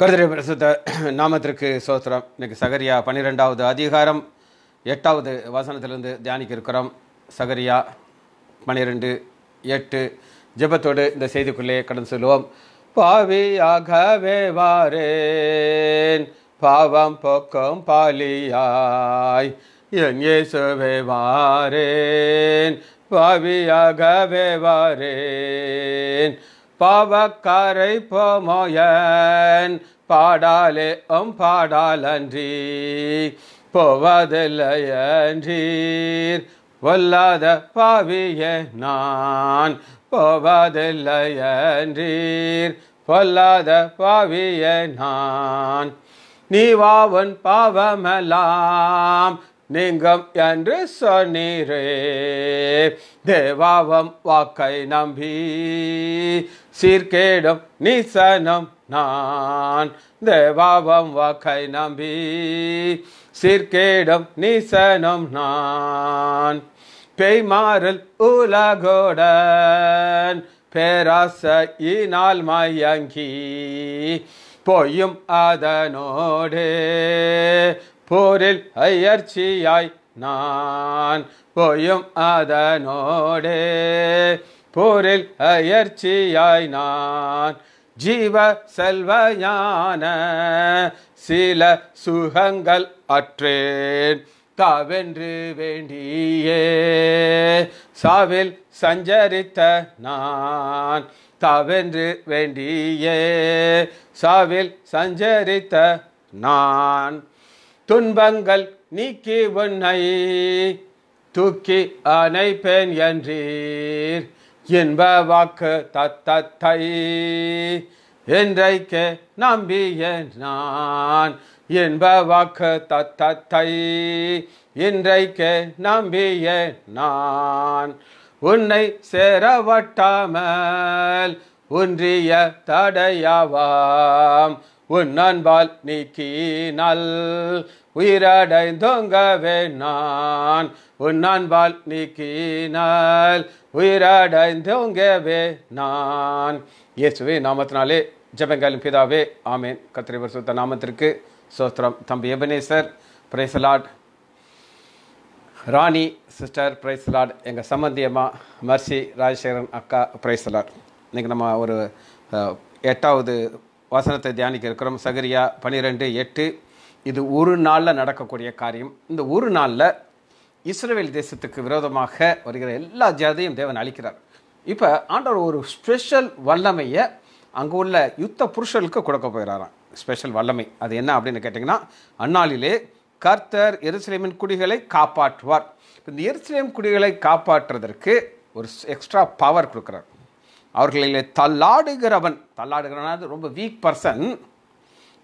கருதிரை பிரசுத்த நாமத்திற்கு சோத்திரம் இன்றைக்கு சகரியா பன்னிரெண்டாவது அதிகாரம் எட்டாவது வசனத்திலிருந்து தியானிக்க இருக்கிறோம் சகரியா பன்னிரெண்டு எட்டு ஜெபத்தோடு இந்த செய்திக்குள்ளே கடந்து சொல்லுவோம் பாவியாகவே வாரேன் பாவம் போக்கும் பாலியாய் என் இயேசுவே வாரேன் பாவியாகவே வாரேன் பாவக்காரை போமோயன் பாடாலே ஓம் பாடாலன்றி போவதில்லையன்றீர் ஒல்லாத பாவிய நான் போவதில்லையன்றீர் பொல்லாத பாவிய நான் நீ வாவன் பாவமெல்லாம் நீங்கும் என்று சொன்னீரே தேவாவம் வாக்கை நம்பி சீர்கேடும் நீசனம் நான் தேவாவம் வாக்கை நம்பி சீர்கேடும் நீசனம் நான் பெய்மாறல் உலகோடன் பேராசையினால் மயங்கி பொய்யும் அதனோடே போரில் அயற்சியாய் நான் போயும் அதனோடே போரில் அயற்சியாய் நான் ஜீவ செல்வயான சில சுகங்கள் அற்றேன் தாவென்று வேண்டியே சாவில் சஞ்சரித்த நான் தாவென்று வேண்டியே சாவில் சஞ்சரித்த நான் துன்பங்கள் நீக்கி உன்னை தூக்கி அணைப்பேன் என்றீர் இன்ப வாக்கு தத்தத்தை என்றைக்கே நம்பிய நான் இன்ப வாக்கு தத்தத்தை இன்றைக்கே நம்பிய நான் உன்னை சேரவட்டாமல் ஒன்றிய தடையாவாம் உன் நண்பால் நீக்கினால் உயிரடைந்தோங்கவே நான் உன் நண்பால் நீக்கினால் உயிரடைந்தோங்கவே நான் இயேசுவே நாமத்தினாலே ஜபங்காலும் பிதாவே ஆமேன் கத்திரிவர் சுத்த நாமத்திற்கு சோஸ்திரம் தம்பி எபனேசர் பிரைசலாட் ராணி சிஸ்டர் பிரைஸ்லாட் எங்கள் சம்பந்தியம்மா மர்சி ராஜசேகரன் அக்கா பிரைஸ்லாட் இன்றைக்கி நம்ம ஒரு எட்டாவது வசனத்தை தியானிக்க இருக்கிறோம் சகரியா பனிரெண்டு எட்டு இது ஒரு நாளில் நடக்கக்கூடிய காரியம் இந்த ஒரு நாளில் இஸ்ரேல் தேசத்துக்கு விரோதமாக வருகிற எல்லா ஜாதியும் தேவன் அளிக்கிறார் இப்போ ஆண்டவர் ஒரு ஸ்பெஷல் வல்லமையை அங்கே உள்ள யுத்த புருஷர்களுக்கு கொடுக்க போகிறாராம் ஸ்பெஷல் வல்லமை அது என்ன அப்படின்னு கேட்டிங்கன்னா அந்நாளிலே கர்த்தர் எருசலேமின் குடிகளை காப்பாற்றுவார் இந்த எருசலேம் குடிகளை காப்பாற்றுறதற்கு ஒரு எக்ஸ்ட்ரா பவர் கொடுக்குறார் அவர்களிலே தள்ளாடுகிறவன் தள்ளாடுகிறவன் ரொம்ப வீக் பர்சன்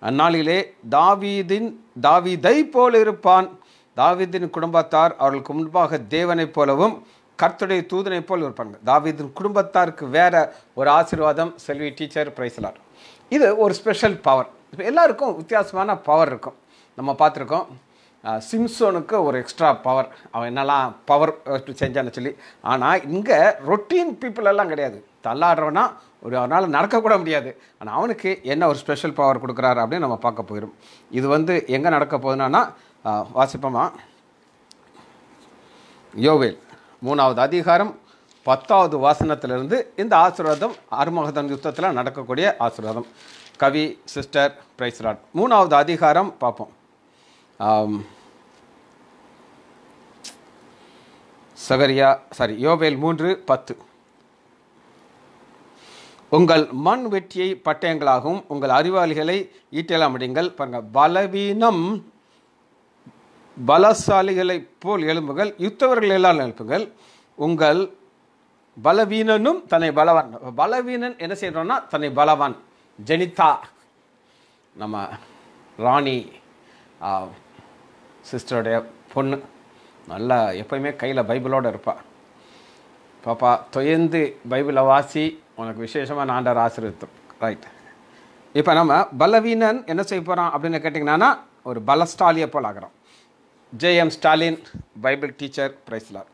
அந்நாளிலே தாவீதின் தாவிதை போல் இருப்பான் தாவீதின் குடும்பத்தார் அவர்களுக்கு முன்பாக தேவனைப் போலவும் கர்த்துடைய தூதனை போல் இருப்பாங்க தாவீதின் குடும்பத்தாருக்கு வேற ஒரு ஆசீர்வாதம் செல்வி டீச்சர் பிரைஸ்லார் இது ஒரு ஸ்பெஷல் பவர் எல்லாருக்கும் வித்தியாசமான பவர் இருக்கும் நம்ம பார்த்துருக்கோம் சிம்சோனுக்கு ஒரு எக்ஸ்ட்ரா பவர் அவன் என்னெல்லாம் பவர் செஞ்சான்னு சொல்லி ஆனால் இங்கே ரொட்டீன் பீப்புள் எல்லாம் கிடையாது தள்ளாடுறவனா ஒரு அவனால் நடக்கக்கூட முடியாது ஆனால் அவனுக்கு என்ன ஒரு ஸ்பெஷல் பவர் கொடுக்குறாரு அப்படின்னு நம்ம பார்க்க போயிடும் இது வந்து எங்கே நடக்க போகுதுனா வாசிப்போமா யோவேல் மூணாவது அதிகாரம் பத்தாவது வாசனத்திலிருந்து இந்த ஆசீர்வாதம் அருமகதன் யுத்தத்தில் நடக்கக்கூடிய ஆசீர்வாதம் கவி சிஸ்டர் பிரைஸ்ராட் மூணாவது அதிகாரம் பார்ப்போம் um, சகரியா சாரி யோவேல் மூன்று பத்து உங்கள் மண் வெட்டியை பட்டயங்களாகவும் உங்கள் அறிவாளிகளை அப்படிங்கள் பாருங்கள் பலவீனம் பலசாலிகளைப் போல் எலும்புகள் யுத்தவர்கள் எல்லாம் எழுப்புங்கள் உங்கள் பலவீனனும் தன்னை பலவான் பலவீனன் என்ன செய்கிறோன்னா தன்னை பலவான் ஜெனிதா நம்ம ராணி சிஸ்டருடைய பொண்ணு நல்லா எப்போயுமே கையில் பைபிளோடு இருப்பாள் பாப்பா தொயந்து பைபிளை வாசி உனக்கு விசேஷமாக நான்டர் ஆசிரியத்தும் ரைட் இப்போ நம்ம பலவீனன் என்ன செய்ய போகிறான் அப்படின்னு கேட்டிங்கன்னா ஒரு ஸ்டாலியை போல் ஆகிறோம் ஜேஎம் ஸ்டாலின் பைபிள் டீச்சர் பிரைஸ்லார்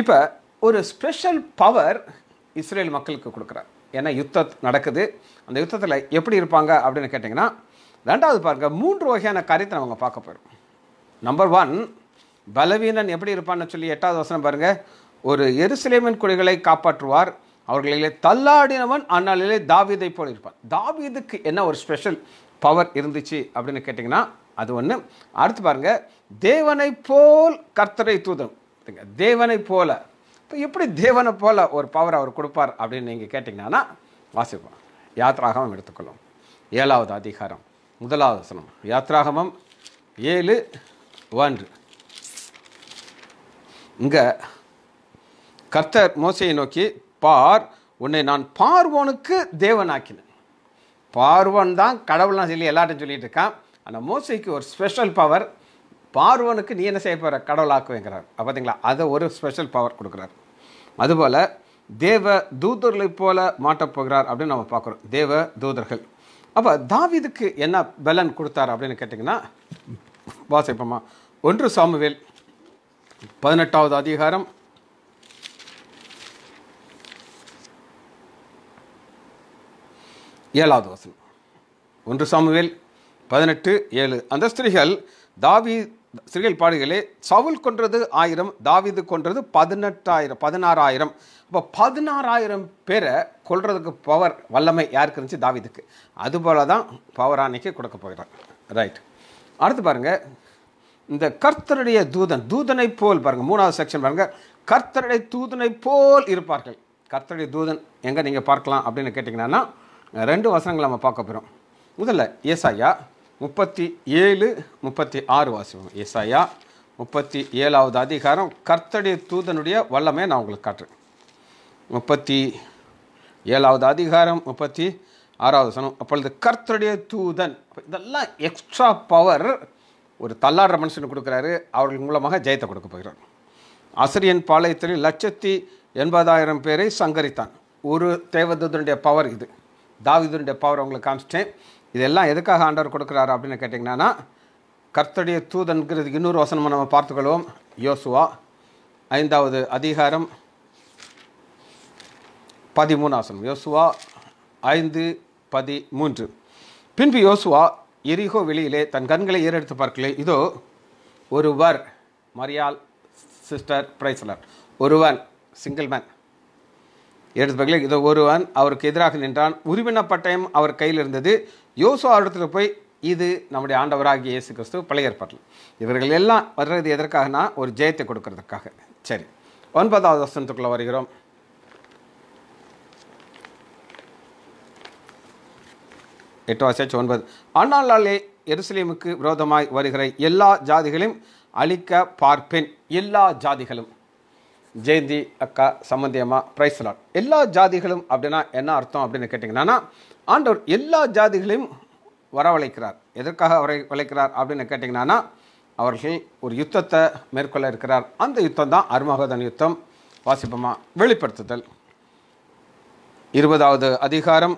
இப்போ ஒரு ஸ்பெஷல் பவர் இஸ்ரேல் மக்களுக்கு கொடுக்குறார் ஏன்னா யுத்தம் நடக்குது அந்த யுத்தத்தில் எப்படி இருப்பாங்க அப்படின்னு கேட்டிங்கன்னா ரெண்டாவது பாருங்கள் மூன்று வகையான காரியத்தை அவங்க பார்க்க போயிருக்கோம் நம்பர் ஒன் பலவீனன் எப்படி இருப்பான்னு சொல்லி எட்டாவது வசனம் பாருங்கள் ஒரு எருசலேமின் குடிகளை காப்பாற்றுவார் அவர்களிலே தள்ளாடினவன் அந்நாளிலே தாவீதை போல் இருப்பான் தாவீதுக்கு என்ன ஒரு ஸ்பெஷல் பவர் இருந்துச்சு அப்படின்னு கேட்டிங்கன்னா அது ஒன்று அடுத்து பாருங்கள் தேவனை போல் கர்த்தரை தூதம் தேவனை போல இப்போ எப்படி தேவனை போல ஒரு பவர் அவர் கொடுப்பார் அப்படின்னு நீங்கள் கேட்டிங்கன்னா வாசிப்போம் யாத்ராகமம் எடுத்துக்கொள்ளும் ஏழாவது அதிகாரம் முதலாவது வசனம் யாத்ராகமம் ஏழு ஒன்று இங்கே கர்த்தர் மோசையை நோக்கி பார் உன்னை நான் பார்வோனுக்கு தேவனாக்கினேன் பார்வன் தான் கடவுள்லாம் சொல்லி எல்லார்ட்டும் சொல்லிகிட்டு இருக்கான் ஆனால் மோசைக்கு ஒரு ஸ்பெஷல் பவர் பார்வனுக்கு நீ என்ன செய்ய போகிற கடவுளாக்குவேங்கிறார் பார்த்தீங்களா அதை ஒரு ஸ்பெஷல் பவர் கொடுக்குறார் அதுபோல் தேவ தூதர்களை போல மாட்டப்போகிறார் அப்படின்னு நம்ம பார்க்குறோம் தேவ தூதர்கள் அப்போ தாவிதுக்கு என்ன பலன் கொடுத்தார் அப்படின்னு கேட்டிங்கன்னா வாசிப்போமா ஒன்று சாமுவேல் பதினெட்டாவது அதிகாரம் ஏழாவது வசனம் ஒன்று சாமுவேல் பதினெட்டு ஏழு அந்த ஸ்திரீகள் தாவி ஸ்திரிகள் பாடுகளே சவுல் கொன்றது ஆயிரம் தாவிது கொன்றது பதினெட்டாயிரம் பதினாறாயிரம் இப்போ பதினாறாயிரம் பேரை கொள்றதுக்கு பவர் வல்லமை யாருக்கு இருந்துச்சு தாவிதுக்கு அதுபோல தான் பவர் அன்னைக்கு கொடுக்க போகிறார் ரைட் அடுத்து பாருங்கள் இந்த கர்த்தருடைய தூதன் தூதனை போல் பாருங்கள் மூணாவது செக்ஷன் பாருங்கள் கர்த்தருடைய தூதனை போல் இருப்பார்கள் கர்த்தருடைய தூதன் எங்கே நீங்கள் பார்க்கலாம் அப்படின்னு கேட்டிங்கன்னா ரெண்டு வசனங்கள் நம்ம பார்க்க போகிறோம் முதல்ல ஏசாயா முப்பத்தி ஏழு முப்பத்தி ஆறு வாசிப்போம் ஏசாயா முப்பத்தி ஏழாவது அதிகாரம் கர்த்தடைய தூதனுடைய வல்லமே நான் உங்களுக்கு காட்டுறேன் முப்பத்தி ஏழாவது அதிகாரம் முப்பத்தி ஆறாவது சனம் அப்பொழுது கர்த்தருடைய தூதன் இதெல்லாம் எக்ஸ்ட்ரா பவர் ஒரு தள்ளாடுற மனுஷனுக்கு கொடுக்குறாரு அவர்கள் மூலமாக ஜெயத்தை கொடுக்க போகிறார் அசிரியன் பாளையத்தில் லட்சத்தி எண்பதாயிரம் பேரை சங்கரித்தான் ஒரு தேவதூதனுடைய பவர் இது தாவிதனுடைய பவர் அவங்களை காமிச்சிட்டேன் இதெல்லாம் எதுக்காக ஆண்டவர் கொடுக்குறாரு அப்படின்னு கேட்டிங்கன்னா கர்த்தடைய தூதன்கிறது இன்னொரு வசனமாக நம்ம பார்த்துக்கொள்வோம் யோசுவா ஐந்தாவது அதிகாரம் பதிமூணு ஆசனம் யோசுவா ஐந்து பதிமூன்று பின்பு யோசுவா எரிகோ வெளியிலே தன் கண்களை ஏறெடுத்து பார்க்கலே இதோ ஒருவர் மரியால் சிஸ்டர் பிரைஸ்லர் ஒருவன் சிங்கிள் மேன் எடுத்து பார்க்கல இதோ ஒருவன் அவருக்கு எதிராக நின்றான் உருவின பட்டயம் அவர் கையில் இருந்தது யோசோ ஆடத்தில் போய் இது நம்முடைய ஆண்டவராகிய இயேசு கிறிஸ்து பழைய ஏற்பாட்டில் இவர்கள் எல்லாம் வர்றது எதற்காகனா ஒரு ஜெயத்தை கொடுக்கறதுக்காக சரி ஒன்பதாவது வருஷத்துக்குள்ளே வருகிறோம் எட்டு வாசியாச்சு ஒன்பது அண்ணாலே எருசலேமுக்கு விரோதமாய் வருகிற எல்லா ஜாதிகளையும் அழிக்க பார்ப்பேன் எல்லா ஜாதிகளும் ஜெயந்தி அக்கா சம்பந்தியம்மா பிரைஸ்லாட் எல்லா ஜாதிகளும் அப்படின்னா என்ன அர்த்தம் அப்படின்னு கேட்டிங்கன்னா ஆண்டவர் எல்லா ஜாதிகளையும் வரவழைக்கிறார் எதற்காக வரை வளைக்கிறார் அப்படின்னு கேட்டிங்கன்னா அவர்கள் ஒரு யுத்தத்தை மேற்கொள்ள இருக்கிறார் அந்த யுத்தம் தான் அருமகதன் யுத்தம் வாசிப்பமாக வெளிப்படுத்துதல் இருபதாவது அதிகாரம்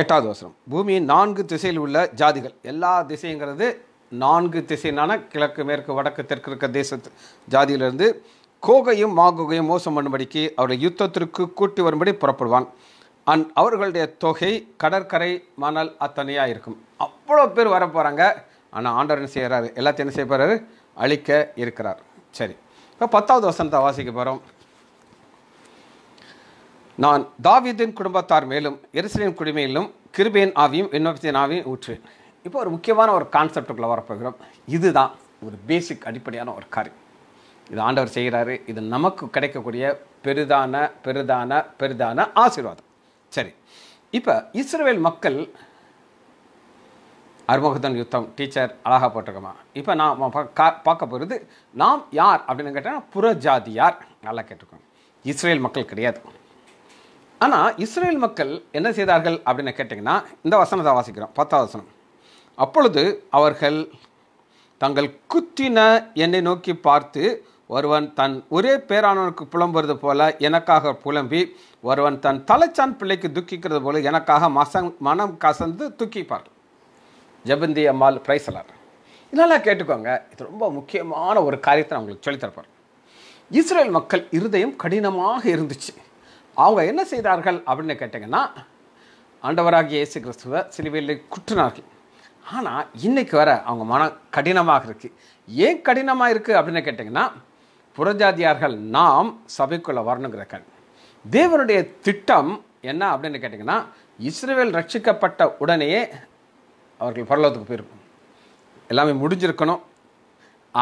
எட்டாவது வசனம் பூமியின் நான்கு திசையில் உள்ள ஜாதிகள் எல்லா திசைங்கிறது நான்கு திசைனான கிழக்கு மேற்கு வடக்கு தெற்கு இருக்க தேசத்து ஜாதியிலிருந்து கோகையும் மாகோகையும் மோசம் பண்ணும்படிக்கு அவருடைய யுத்தத்திற்கு கூட்டி வரும்படி புறப்படுவான் அந் அவர்களுடைய தொகை கடற்கரை மணல் அத்தனையாக இருக்கும் அவ்வளோ பேர் வர போகிறாங்க ஆனால் ஆண்டவர் என்ன செய்கிறாரு எல்லாத்தையும் என்ன செய்ய போகிறாரு அழிக்க இருக்கிறார் சரி இப்போ பத்தாவது வசனத்தை வாசிக்க போகிறோம் நான் தாவீதின் குடும்பத்தார் மேலும் எருசலின் குடிமையிலும் கிருபேன் ஆவியும் விண்ணப்பத்தின் ஆவியும் ஊற்று இப்போ ஒரு முக்கியமான ஒரு கான்செப்டுக்குள்ளே வரப்போகிறோம் இதுதான் ஒரு பேசிக் அடிப்படையான ஒரு காரியம் இது ஆண்டவர் செய்கிறாரு இது நமக்கு கிடைக்கக்கூடிய பெரிதான பெரிதான பெரிதான ஆசீர்வாதம் சரி இப்போ இஸ்ரேல் மக்கள் அறுமுகத்தன் யுத்தம் டீச்சர் அழகாக போட்டிருக்கோமா இப்போ நான் பார்க்க போகிறது நாம் யார் அப்படின்னு கேட்டால் புற யார் நல்லா கேட்டிருக்கோம் இஸ்ரேல் மக்கள் கிடையாது ஆனால் இஸ்ரேல் மக்கள் என்ன செய்தார்கள் அப்படின்னு கேட்டிங்கன்னா இந்த வசனத்தை வாசிக்கிறோம் பத்தாவது வசனம் அப்பொழுது அவர்கள் தங்கள் குத்தின என்னை நோக்கி பார்த்து ஒருவன் தன் ஒரே பேரானவனுக்கு புலம்புறது போல எனக்காக புலம்பி ஒருவன் தன் தலைச்சான் பிள்ளைக்கு துக்கிக்கிறது போல எனக்காக மசங் மனம் கசந்து துக்கிப்பார் ஜபந்தி அம்மாள் பிரைசலர் இதெல்லாம் கேட்டுக்கோங்க இது ரொம்ப முக்கியமான ஒரு காரியத்தை அவங்களுக்கு உங்களுக்கு சொல்லித்தரப்பார் இஸ்ரேல் மக்கள் இருதயம் கடினமாக இருந்துச்சு அவங்க என்ன செய்தார்கள் அப்படின்னு கேட்டிங்கன்னா ஆண்டவராகிய இயேசு கிறிஸ்துவ சிலுவையில் குற்றினார்கள் ஆனால் இன்றைக்கு வர அவங்க மனம் கடினமாக இருக்குது ஏன் கடினமாக இருக்குது அப்படின்னு கேட்டிங்கன்னா புறஜாதியார்கள் நாம் சபைக்குள்ளே வரணுங்கிற கண் தேவனுடைய திட்டம் என்ன அப்படின்னு கேட்டிங்கன்னா இஸ்ரேல் ரட்சிக்கப்பட்ட உடனேயே அவர்கள் பரலோகத்துக்கு போயிருக்கும் எல்லாமே முடிஞ்சிருக்கணும்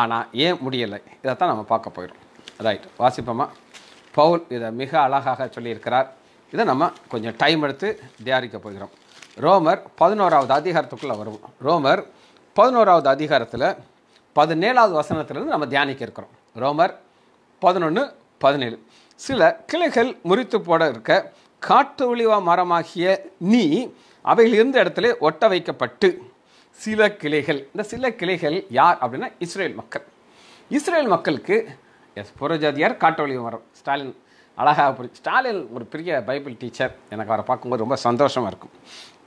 ஆனால் ஏன் முடியலை இதைத்தான் நம்ம பார்க்க போயிடும் ரைட் வாசிப்போமா பவுல் இதை மிக அழகாக சொல்லியிருக்கிறார் இதை நம்ம கொஞ்சம் டைம் எடுத்து தியாரிக்க போகிறோம் ரோமர் பதினோராவது அதிகாரத்துக்குள்ளே வருவோம் ரோமர் பதினோராவது அதிகாரத்தில் பதினேழாவது வசனத்திலிருந்து நம்ம தியானிக்க இருக்கிறோம் ரோமர் பதினொன்று பதினேழு சில கிளைகள் முறித்து போட இருக்க காட்டு ஒளிவா மரமாகிய நீ அவைகள் இருந்த இடத்துல ஒட்ட வைக்கப்பட்டு சில கிளைகள் இந்த சில கிளைகள் யார் அப்படின்னா இஸ்ரேல் மக்கள் இஸ்ரேல் மக்களுக்கு எஸ் புரஜாதியார் காட்டோலியும் வரும் ஸ்டாலின் அழகாக புரி ஸ்டாலின் ஒரு பெரிய பைபிள் டீச்சர் எனக்கு அவரை பார்க்கும்போது ரொம்ப சந்தோஷமாக இருக்கும்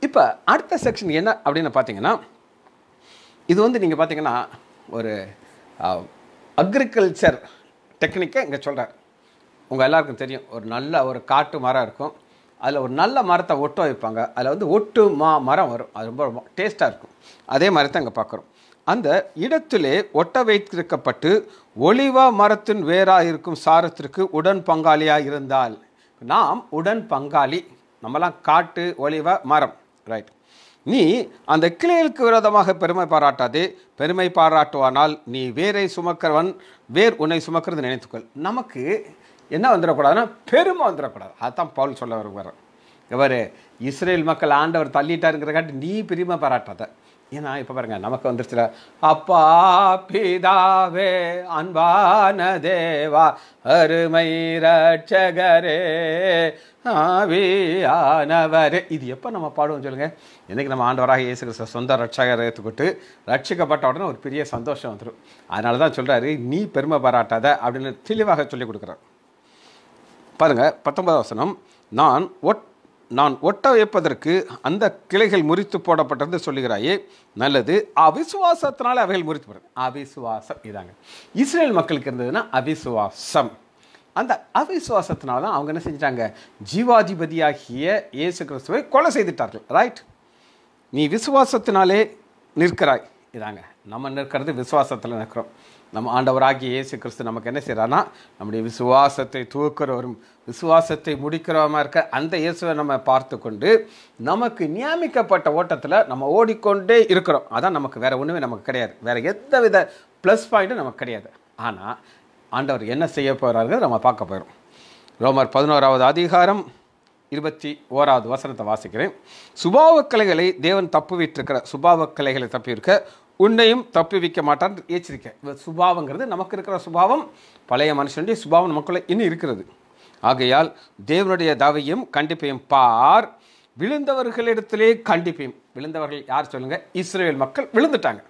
இப்போ அடுத்த செக்ஷன் என்ன அப்படின்னு பார்த்தீங்கன்னா இது வந்து நீங்கள் பார்த்தீங்கன்னா ஒரு அக்ரிகல்ச்சர் டெக்னிக்கை இங்கே சொல்கிறார் உங்கள் எல்லாருக்கும் தெரியும் ஒரு நல்ல ஒரு காட்டு மரம் இருக்கும் அதில் ஒரு நல்ல மரத்தை ஒட்டம் வைப்பாங்க அதில் வந்து ஒட்டு மா மரம் வரும் அது ரொம்ப ரொம்ப டேஸ்ட்டாக இருக்கும் அதே மாதிரி தான் இங்கே பார்க்குறோம் அந்த இடத்திலே ஒட்ட வைத்திருக்கப்பட்டு ஒளிவா மரத்தின் வேறாக இருக்கும் சாரத்திற்கு உடன் பங்காளியாக இருந்தால் நாம் உடன் பங்காளி நம்மலாம் காட்டு ஒளிவா மரம் ரைட் நீ அந்த கிளைகளுக்கு விரோதமாக பெருமை பாராட்டாதே பெருமை பாராட்டுவானால் நீ வேரை சுமக்கிறவன் வேர் உன்னை சுமக்கிறது நினைத்துக்கொள் நமக்கு என்ன வந்துடக்கூடாதுன்னா பெருமை வந்துடக்கூடாது அதுதான் பவுல் சொல்ல வருவார் இவர் இஸ்ரேல் மக்கள் ஆண்டவர் தள்ளிட்டாருங்கிறக்காட்டி நீ பெருமை பாராட்டாத ஏன்னா இப்போ பாருங்கள் நமக்கு வந்துருச்சுல அப்பா பிதாவே அன்பான தேவா அருமை ரட்சகரே ஆவியானவர் இது எப்போ நம்ம பாடுவோம் சொல்லுங்கள் என்றைக்கு நம்ம ஆண்டவராக இயேசு சொந்த ரட்சகரை ஏற்றுக்கிட்டு ரட்சிக்கப்பட்ட உடனே ஒரு பெரிய சந்தோஷம் வந்துடும் அதனால தான் சொல்கிறாரு நீ பெருமை பாராட்டாத அப்படின்னு தெளிவாக சொல்லிக் கொடுக்குறார் பாருங்கள் பத்தொன்பதாம் வசனம் நான் ஒட் நான் ஒட்ட வைப்பதற்கு அந்த கிளைகள் முறித்து போடப்பட்டது சொல்லுகிறாயே நல்லது அவிசுவாசத்தினால அவைகள் முறித்து போடுறது அவிசுவாசம் இதாங்க இஸ்ரேல் மக்களுக்கு இருந்ததுன்னா அவிசுவாசம் அந்த அவிசுவாசத்தினால தான் அவங்க என்ன செஞ்சிட்டாங்க ஜீவாதிபதியாகிய இயேசு கிறிஸ்துவை கொலை செய்துட்டார்கள் ரைட் நீ விசுவாசத்தினாலே நிற்கிறாய் இதாங்க நம்ம நிற்கிறது விசுவாசத்தில் நிற்கிறோம் நம்ம ஆண்டவராகி இயேசு கிறிஸ்து நமக்கு என்ன செய்கிறான்னா நம்முடைய விசுவாசத்தை தூக்கிறவரும் விசுவாசத்தை முடிக்கிறவமாக இருக்க அந்த இயேசுவை நம்ம பார்த்து கொண்டு நமக்கு நியமிக்கப்பட்ட ஓட்டத்தில் நம்ம ஓடிக்கொண்டே இருக்கிறோம் அதான் நமக்கு வேறு ஒன்றுமே நமக்கு கிடையாது வேறு எந்த வித ப்ளஸ் பாயிண்ட்டும் நமக்கு கிடையாது ஆனால் ஆண்டவர் என்ன செய்ய போகிறாருங்கிறத நம்ம பார்க்க போயிடும் ரோமர் பதினோராவது அதிகாரம் இருபத்தி ஓராவது வசனத்தை வாசிக்கிறேன் சுபாவக் கலைகளை தேவன் தப்பு விட்டுருக்கிற சுபாவ கலைகளை தப்பியிருக்க உன்னையும் தப்பி வைக்க மாட்டான் எச்சரிக்கை சுபாவங்கிறது நமக்கு இருக்கிற சுபாவம் பழைய மனுஷனுடைய சுபாவம் நமக்குள்ளே இன்னும் இருக்கிறது ஆகையால் தேவனுடைய தவையும் கண்டிப்பையும் பார் விழுந்தவர்களிடத்திலே கண்டிப்பையும் விழுந்தவர்கள் யார் சொல்லுங்கள் இஸ்ரேல் மக்கள் விழுந்துட்டாங்க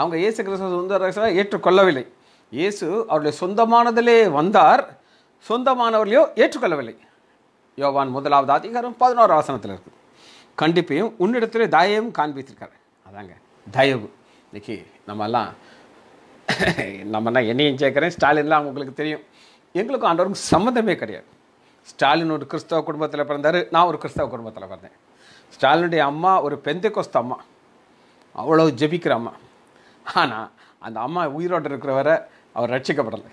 அவங்க இயேசு கிறிஸ்துவ சுந்தர ஏற்றுக்கொள்ளவில்லை இயேசு அவருடைய சொந்தமானதிலே வந்தார் சொந்தமானவர்களையோ ஏற்றுக்கொள்ளவில்லை யோவான் முதலாவது அதிகாரம் பதினோரு ஆசனத்தில் இருக்குது கண்டிப்பையும் உன்னிடத்திலே தயவும் காண்பித்திருக்காரு அதாங்க தயவு இன்றைக்கி நம்மெல்லாம் நம்மனா என்னையும் கேட்குறேன் ஸ்டாலின்லாம் உங்களுக்கு தெரியும் எங்களுக்கும் ஆண்டவருக்கும் சம்மந்தமே கிடையாது ஸ்டாலின் ஒரு கிறிஸ்தவ குடும்பத்தில் பிறந்தார் நான் ஒரு கிறிஸ்தவ குடும்பத்தில் பிறந்தேன் ஸ்டாலினுடைய அம்மா ஒரு பெந்தை கொஸ்த அம்மா அவ்வளோ ஜெபிக்கிற அம்மா ஆனால் அந்த அம்மா உயிரோடு இருக்கிற வர அவர் ரட்சிக்கப்படலை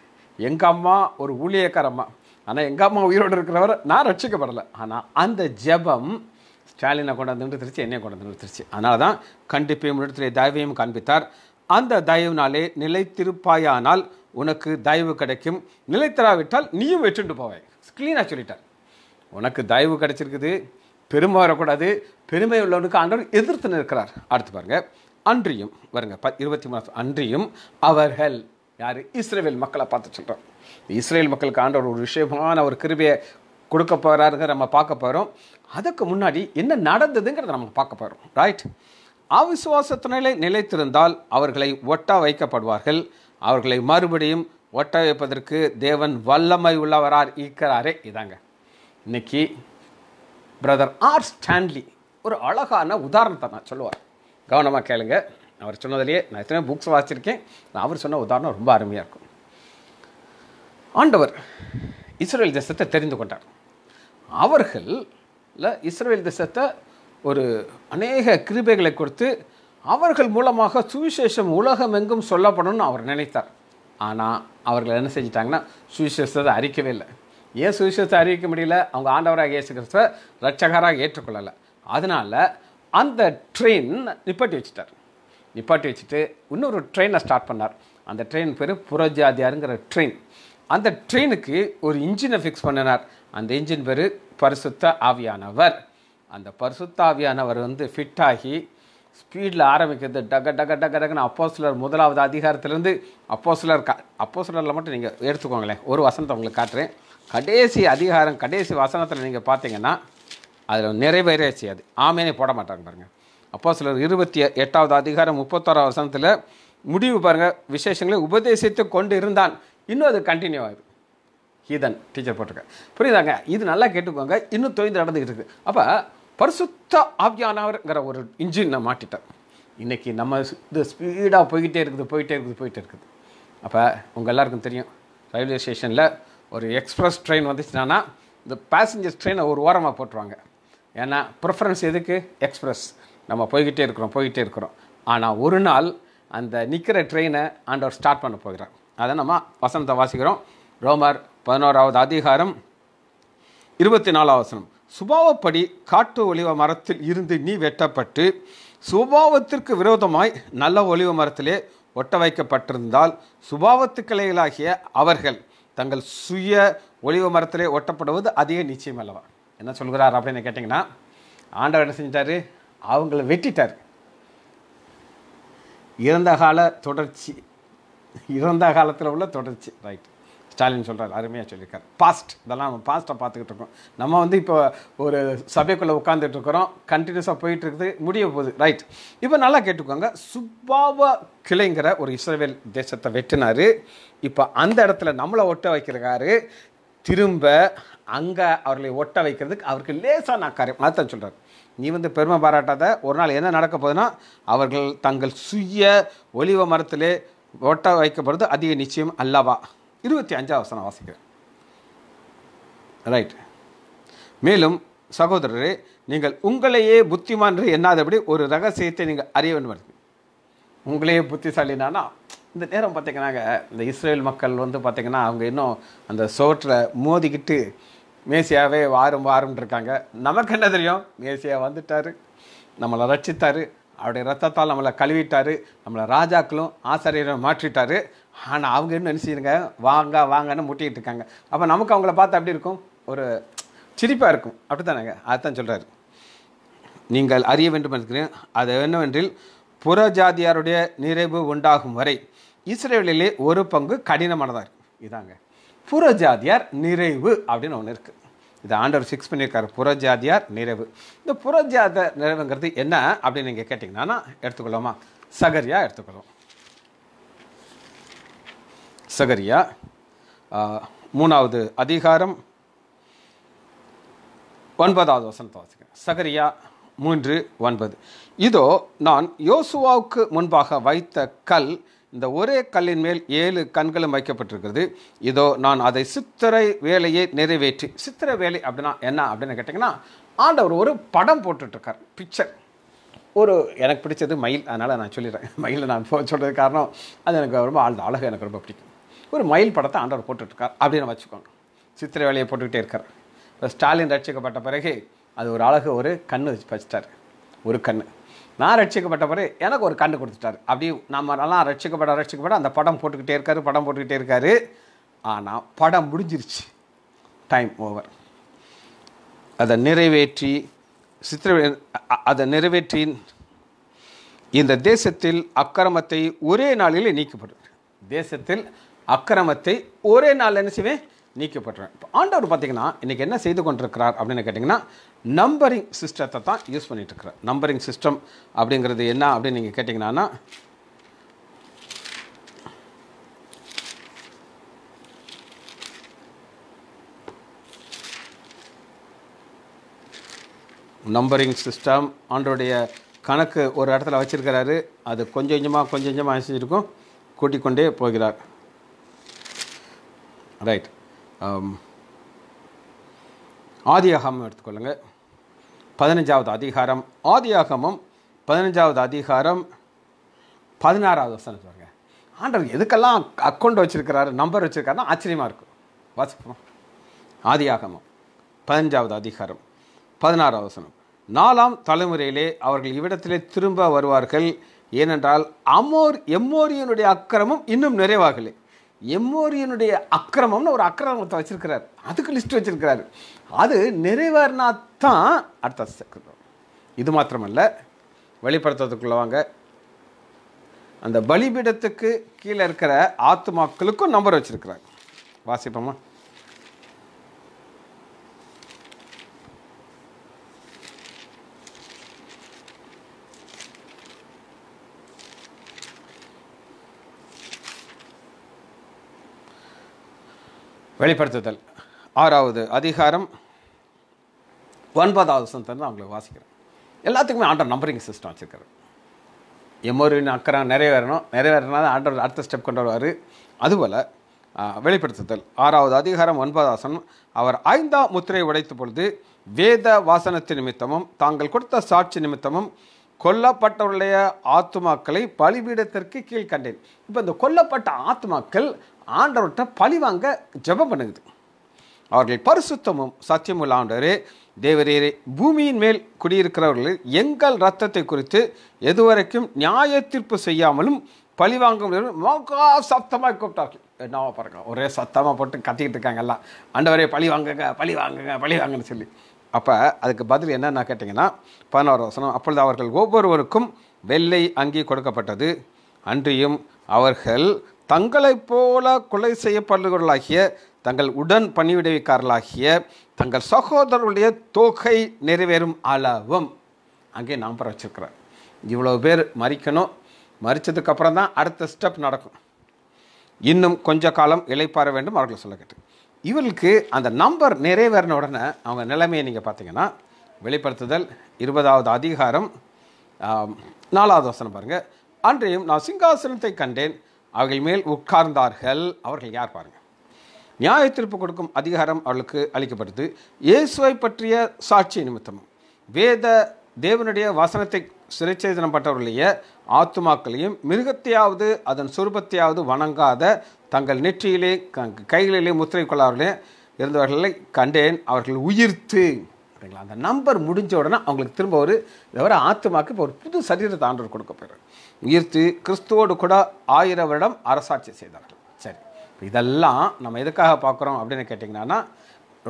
எங்கள் அம்மா ஒரு ஊழியக்கார அம்மா ஆனால் எங்கள் அம்மா உயிரோடு இருக்கிறவரை நான் ரட்சிக்கப்படலை ஆனால் அந்த ஜெபம் ஸ்டாலினை கொண்டாந்து திருச்சி என்னை கொண்டாந்து திருச்சி அதனால தான் கண்டிப்பையும் இடத்துல தயவையும் காண்பித்தார் அந்த தயவுனாலே நிலைத்திருப்பாயானால் உனக்கு தயவு கிடைக்கும் நிலைத்தராவிட்டால் நீயும் வெற்றிட்டு போவே க்ளீனாக சொல்லிட்டார் உனக்கு தயவு கிடைச்சிருக்குது பெருமை வரக்கூடாது பெருமை உள்ளவனுக்கு ஆண்டவர் எதிர்த்து நிற்கிறார் அடுத்து பாருங்க அன்றியும் வருங்க ப இருபத்தி மூணு அன்றியும் அவர்கள் யார் இஸ்ரேல் மக்களை பார்த்து சொல்கிறோம் இஸ்ரேல் மக்களுக்கு ஆண்டவர் ஒரு விஷயமான ஒரு கிருபையை கொடுக்க போகிறாருங்கிற நம்ம பார்க்க போகிறோம் அதுக்கு முன்னாடி என்ன நடந்ததுங்கிறத நம்ம பார்க்க போகிறோம் ரைட் அவிசுவாசத்தினை நிலைத்திருந்தால் அவர்களை ஒட்டா வைக்கப்படுவார்கள் அவர்களை மறுபடியும் ஒட்ட வைப்பதற்கு தேவன் வல்லமை உள்ளவரார் ஈர்க்கிறாரே இதாங்க இன்னைக்கு பிரதர் ஆர் ஸ்டான்லி ஒரு அழகான உதாரணத்தை நான் சொல்லுவார் கவனமாக கேளுங்க அவர் சொன்னதுலேயே நான் எத்தனை புக்ஸ் வாசிச்சிருக்கேன் அவர் சொன்ன உதாரணம் ரொம்ப அருமையாக இருக்கும் ஆண்டவர் இஸ்ரேல் தேசத்தை தெரிந்து கொண்டார் அவர்கள் இஸ்ரேல் தேசத்தை ஒரு அநேக கிருபைகளை கொடுத்து அவர்கள் மூலமாக சுவிசேஷம் உலகம் எங்கும் சொல்லப்படணும்னு அவர் நினைத்தார் ஆனால் அவர்கள் என்ன செஞ்சிட்டாங்கன்னா சுவிசேஷத்தை அறிக்கவே இல்லை ஏன் சுவிசேஷத்தை அறிவிக்க முடியல அவங்க ஆண்டவராக இயேசு கிறிஸ்துவ ரட்சகராக ஏற்றுக்கொள்ளலை அதனால் அந்த ட்ரெயின் நிப்பாட்டி வச்சுட்டார் நிப்பாட்டி வச்சுட்டு இன்னொரு ட்ரெயினை ஸ்டார்ட் பண்ணார் அந்த ட்ரெயின் பேர் புரஜாதியாருங்கிற ட்ரெயின் அந்த ட்ரெயினுக்கு ஒரு இன்ஜினை ஃபிக்ஸ் பண்ணினார் அந்த இன்ஜின் பேர் பரிசுத்த ஆவியானவர் அந்த பரிசுத்த ஆவியானவர் வந்து ஃபிட்டாகி ஸ்பீடில் ஆரம்பிக்கிறது டக டக டக டக்குன்னு அப்போ சிலர் முதலாவது அதிகாரத்துலேருந்து அப்போ சிலர் கா அப்போ சிலரில் மட்டும் நீங்கள் எடுத்துக்கோங்களேன் ஒரு வசனத்தை உங்களுக்கு காட்டுறேன் கடைசி அதிகாரம் கடைசி வசனத்தில் நீங்கள் பார்த்தீங்கன்னா அதில் நிறைவேறே செய்யாது ஆமேனே போட மாட்டாங்க பாருங்கள் அப்போ சிலர் இருபத்தி எட்டாவது அதிகாரம் முப்பத்தோராவது வசனத்தில் முடிவு பாருங்கள் விசேஷங்களை உபதேசித்து கொண்டு இருந்தான் இன்னும் அது கண்டினியூ ஆகுது ஹீதன் டீச்சர் போட்டிருக்கேன் புரியுதாங்க இது நல்லா கேட்டுக்கோங்க இன்னும் தொய்ந்து நடந்துக்கிட்டு இருக்குது அப்போ பரிசுத்த ஆவியானவர்ங்கிற ஒரு இன்ஜின் நான் மாட்டிட்டேன் இன்றைக்கி நம்ம இது ஸ்பீடாக போய்கிட்டே இருக்குது போயிட்டே இருக்குது போயிட்டே இருக்குது அப்போ உங்கள் எல்லாருக்கும் தெரியும் ரயில்வே ஸ்டேஷனில் ஒரு எக்ஸ்ப்ரெஸ் ட்ரெயின் வந்துச்சுன்னா இந்த பேசஞ்சர்ஸ் ட்ரெயினை ஒரு ஓரமாக போட்டுருவாங்க ஏன்னா ப்ரிஃபரன்ஸ் எதுக்கு எக்ஸ்ப்ரெஸ் நம்ம போய்கிட்டே இருக்கிறோம் போய்கிட்டே இருக்கிறோம் ஆனால் ஒரு நாள் அந்த நிற்கிற ட்ரெயினை ஆண்டவர் ஸ்டார்ட் பண்ண போகிறார் அதை நம்ம வசனத்தை வாசிக்கிறோம் ரோமர் பதினோராவது அதிகாரம் இருபத்தி நாலாவசனம் சுபாவப்படி காட்டு ஒளிவ மரத்தில் இருந்து நீ வெட்டப்பட்டு சுபாவத்திற்கு விரோதமாய் நல்ல ஒளிவ மரத்திலே ஒட்ட வைக்கப்பட்டிருந்தால் சுபாவத்துக்கிளைகளாகிய அவர்கள் தங்கள் சுய ஒளிவ மரத்திலே ஒட்டப்படுவது அதே நிச்சயம் அல்லவா என்ன சொல்கிறார் அப்படின்னு கேட்டிங்கன்னா ஆண்டவர் என்ன செஞ்சிட்டார் அவங்கள வெட்டிட்டார் இறந்த கால தொடர்ச்சி இறந்த காலத்தில் உள்ள தொடர்ச்சி ரைட் ஸ்டாலின் சொல்கிறார் அருமையாக சொல்லியிருக்கார் பாஸ்ட் இதெல்லாம் நம்ம பாஸ்ட்டை பார்த்துக்கிட்டு இருக்கோம் நம்ம வந்து இப்போ ஒரு சபைக்குள்ளே உட்காந்துட்டு இருக்கிறோம் கண்டினியூஸாக போயிட்டு இருக்குது முடிய போகுது ரைட் இப்போ நல்லா கேட்டுக்கோங்க சுப்பாவ கிளைங்கிற ஒரு இஸ்ரேல் தேசத்தை வெட்டினார் இப்போ அந்த இடத்துல நம்மளை ஒட்ட வைக்கிறக்காரு திரும்ப அங்கே அவர்களை ஒட்ட வைக்கிறதுக்கு அவருக்கு லேசாக நான் காரியம் அதான் சொல்கிறார் நீ வந்து பெருமை பாராட்டாத ஒரு நாள் என்ன நடக்க போகுதுன்னா அவர்கள் தங்கள் சுய ஒளிவ மரத்திலே ஒட்ட வைக்கப்படுறது அதிக நிச்சயம் அல்லவா இருபத்தி அஞ்சாவது வசனம் வாசிக்கிறேன் ரைட் மேலும் சகோதரரே நீங்கள் உங்களையே புத்திமான் எண்ணாதபடி ஒரு ரகசியத்தை நீங்கள் அறிய வேண்டும் உங்களையே புத்திசாலினானா இந்த நேரம் பார்த்திங்கன்னாங்க இந்த இஸ்ரேல் மக்கள் வந்து பார்த்திங்கன்னா அவங்க இன்னும் அந்த சோற்றில் மோதிக்கிட்டு மேசியாவே வாரும் வாரும்னு இருக்காங்க நமக்கு என்ன தெரியும் மேசியா வந்துட்டார் நம்மளை ரட்சித்தார் அவருடைய ரத்தத்தால் நம்மளை கழுவிட்டார் நம்மளை ராஜாக்களும் ஆசிரியரும் மாற்றிட்டார் ஆனால் அவங்க என்ன நினச்சிருங்க வாங்க வாங்கன்னு முட்டிக்கிட்டு இருக்காங்க அப்போ நமக்கு அவங்கள பார்த்து அப்படி இருக்கும் ஒரு சிரிப்பாக இருக்கும் அப்படி தானேங்க அதுதான் சொல்கிறாரு நீங்கள் அறிய வேண்டும் என்கிறேன் அது என்னவென்றில் புற ஜாதியாருடைய நிறைவு உண்டாகும் வரை இஸ்ரேலிலே ஒரு பங்கு கடினமானதாக இருக்கும் இதாங்க புற ஜாதியார் நிறைவு அப்படின்னு ஒன்று இருக்குது இது ஆண்டவர் ஃபிக்ஸ் பண்ணியிருக்காரு புறஜாதியார் நிறைவு இந்த புறஜாத நிறைவுங்கிறது என்ன அப்படின்னு நீங்கள் கேட்டிங்கன்னா எடுத்துக்கொள்ளோமா சகரியாக எடுத்துக்கொள்ளுவோம் சகரியா மூணாவது அதிகாரம் ஒன்பதாவது வசனத்தை வாசிக்கிறேன் சகரியா மூன்று ஒன்பது இதோ நான் யோசுவாவுக்கு முன்பாக வைத்த கல் இந்த ஒரே கல்லின் மேல் ஏழு கண்களும் வைக்கப்பட்டிருக்கிறது இதோ நான் அதை சித்திரை வேலையை நிறைவேற்றி சித்திரை வேலை அப்படின்னா என்ன அப்படின்னு கேட்டிங்கன்னா ஆண்டவர் ஒரு படம் போட்டுட்ருக்கார் பிக்சர் ஒரு எனக்கு பிடிச்சது மயில் அதனால் நான் சொல்லிடுறேன் மயிலை நான் சொல்கிறது காரணம் அது எனக்கு ரொம்ப ஆழ்ந்த அழகு எனக்கு ரொம்ப பிடிக்கும் ஒரு மயில் படத்தை ஆண்டவர் போட்டுட்ருக்கார் அப்படின்னு வச்சுக்கோங்க சித்திரை வேலையை போட்டுக்கிட்டே இருக்கார் இப்போ ஸ்டாலின் ரட்சிக்கப்பட்ட பிறகு அது ஒரு அழகு ஒரு கண்ணு வச்சுட்டார் ஒரு கண் நான் ரட்சிக்கப்பட்ட பிறகு எனக்கு ஒரு கண்ணு கொடுத்துட்டார் அப்படி நம்ம நல்லா ரட்சிக்கப்பட ரட்சிக்கப்பட அந்த படம் போட்டுக்கிட்டே இருக்கார் படம் போட்டுக்கிட்டே இருக்கார் ஆனால் படம் முடிஞ்சிருச்சு டைம் ஓவர் அதை நிறைவேற்றி சித்திர அதை நிறைவேற்றி இந்த தேசத்தில் அக்கிரமத்தை ஒரே நாளில் நீக்கப்படும் தேசத்தில் அக்கிரமத்தை ஒரே நாள் என்ன செய்வேன் நீக்கப்பட்டுறேன் இப்போ ஆண்டவர் பார்த்திங்கன்னா இன்றைக்கி என்ன செய்து கொண்டிருக்கிறார் அப்படின்னு கேட்டிங்கன்னா நம்பரிங் சிஸ்டத்தை தான் யூஸ் இருக்கிறார் நம்பரிங் சிஸ்டம் அப்படிங்கிறது என்ன அப்படின்னு நீங்கள் கேட்டிங்கன்னா நம்பரிங் சிஸ்டம் ஆண்டோடைய கணக்கு ஒரு இடத்துல வச்சுருக்கிறாரு அது கொஞ்சம் கொஞ்சமாக கொஞ்சம் கொஞ்சமாக செஞ்சுருக்கும் கூட்டிக்கொண்டே போகிறார் ரைட் um, ஆதியாகமம் எடுத்துக்கொள்ளுங்க பதினஞ்சாவது அதிகாரம் ஆதியாகமம் பதினஞ்சாவது அதிகாரம் பதினாறாவது வசனம் சொல்லுங்க ஆண்டவர் எதுக்கெல்லாம் அக்கௌண்ட் வச்சுருக்கிறாரு நம்பர் வச்சுருக்காருன்னா ஆச்சரியமாக இருக்கும் வாசிப்போம் ஆதியாகமம் பதினஞ்சாவது அதிகாரம் பதினாறாவது வசனம் நாலாம் தலைமுறையிலே அவர்கள் இவ்விடத்திலே திரும்ப வருவார்கள் ஏனென்றால் அமோர் எம்மோரியனுடைய அக்கிரமும் இன்னும் நிறைவாகலை எம்மோரியனுடைய அக்கிரமம்னு ஒரு அக்கிரமத்தை வச்சிருக்கிறார் அதுக்கு லிஸ்ட் வச்சிருக்கிறாரு அது நிறைவேறினா தான் அடுத்த சக்கரம் இது மாத்திரமல்ல வெளிப்படுத்துறதுக்குள்ள வாங்க அந்த பலிபீடத்துக்கு கீழே இருக்கிற ஆத்மாக்களுக்கும் நம்பர் வச்சிருக்கிறாங்க வாசிப்போமா வெளிப்படுத்துதல் ஆறாவது அதிகாரம் ஒன்பதாவது வசனத்தை அவங்கள வாசிக்கிறேன் எல்லாத்துக்குமே ஆண்டர் நம்பரிங் சிஸ்டம் வச்சுருக்காரு எம்மோரின் அக்கறை நிறைவேறணும் நிறைவேறினா ஆண்டர் அடுத்த ஸ்டெப் கொண்டு வருவார் அதுபோல் வெளிப்படுத்துதல் ஆறாவது அதிகாரம் ஒன்பதாசனம் அவர் ஐந்தாம் முத்திரை உடைத்த பொழுது வேத வாசனத்து நிமித்தமும் தாங்கள் கொடுத்த சாட்சி நிமித்தமும் கொல்லப்பட்டவர்களுடைய ஆத்மாக்களை பலிபீடத்திற்கு கீழ் கண்டேன் இப்போ இந்த கொல்லப்பட்ட ஆத்மாக்கள் ஆண்டவர்கிட்ட பழிவாங்க ஜபம் பண்ணுது அவர்கள் பரிசுத்தமும் சத்தியமுள்ள ஆண்டவரே தேவரேரே பூமியின் மேல் குடியிருக்கிறவர்கள் எங்கள் ரத்தத்தை குறித்து எதுவரைக்கும் நியாய தீர்ப்பு செய்யாமலும் பழி வாங்க மோகா சத்தமாக கூப்பிட்டார்கள் என்னவா பாருங்க ஒரே சத்தமாக போட்டு கத்திக்கிட்டு இருக்காங்க எல்லாம் ஆண்டவரே பழி வாங்குங்க பழி வாங்குங்க பழி வாங்குன்னு சொல்லி அப்போ அதுக்கு பதில் என்னென்ன கேட்டிங்கன்னா பதினோரு வசனம் அப்பொழுது அவர்கள் ஒவ்வொருவருக்கும் வெள்ளை அங்கி கொடுக்கப்பட்டது அன்றியும் அவர்கள் தங்களைப் போல கொலை செய்யப்படுகளாகிய தங்கள் உடன் பணிவிடுவிக்காரர்களாகிய தங்கள் சகோதரருடைய தொகை நிறைவேறும் அளவும் அங்கே நாம் பெற வச்சுருக்கிறேன் இவ்வளோ பேர் மறிக்கணும் மறித்ததுக்கப்புறம் தான் அடுத்த ஸ்டெப் நடக்கும் இன்னும் கொஞ்ச காலம் இழைப்பாற வேண்டும் அவர்கள் சொல்ல கேட்டு இவளுக்கு அந்த நம்பர் நிறைவேறின உடனே அவங்க நிலைமையை நீங்கள் பார்த்தீங்கன்னா வெளிப்படுத்துதல் இருபதாவது அதிகாரம் நாலாவது வசனம் பாருங்கள் அன்றையும் நான் சிங்காசனத்தை கண்டேன் அவர்கள் மேல் உட்கார்ந்தார்கள் அவர்கள் யார் பாருங்கள் நியாய தீர்ப்பு கொடுக்கும் அதிகாரம் அவளுக்கு அளிக்கப்படுது இயேசுவை பற்றிய சாட்சி நிமித்தம் வேத தேவனுடைய வசனத்தை சிறைச்சேதனம் பட்டவர்களுடைய ஆத்துமாக்களையும் மிருகத்தையாவது அதன் சுரூபத்தையாவது வணங்காத தங்கள் நெற்றியிலே கைகளிலே முத்திரை கொள்ளார்களே இருந்தவர்களை கண்டேன் அவர்கள் உயிர்த்து அப்படிங்களா அந்த நம்பர் முடிஞ்ச உடனே அவங்களுக்கு திரும்ப ஒரு விவர ஆத்துமாக்கு இப்போ ஒரு புது சரீரத்தை ஆண்டவர் கொடுக்கப்படுறாரு உயிர்த்து கிறிஸ்துவோடு கூட ஆயிரம் வருடம் அரசாட்சி செய்தார்கள் சரி இதெல்லாம் நம்ம எதுக்காக பார்க்குறோம் அப்படின்னு கேட்டிங்கன்னா